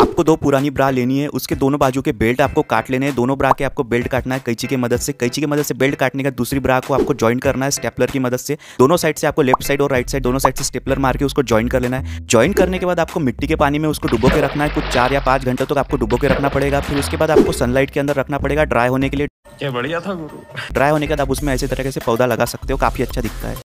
आपको दो पुरानी ब्रा लेनी है उसके दोनों बाजू के बेल्ट आपको काट लेने हैं दोनों ब्रा के आपको बेल्ट काटना है कैची की मदद से कैची की मदद से बेल्ट काटने का दूसरी ब्रा को आपको ज्वाइन करना है स्टेपलर की मदद से दोनों साइड से आपको लेफ्ट साइड और राइट साइड दोनों साइड से स्टेपलर मार के उसको ज्वाइन कर लेना है ज्वाइन करने के बाद आपको मिट्टी के पानी में उसको डुबो के रखना है कुछ चार या पाँच घंटे तक आपको डुबो के रखना पड़ेगा फिर उसके बाद आपको सनलाइट के अंदर रखना पड़ेगा ड्राई होने के लिए बढ़िया था ड्राई होने के बाद आप उसमें ऐसे तरीके से पौधा लगा सकते हो काफी अच्छा दिखता है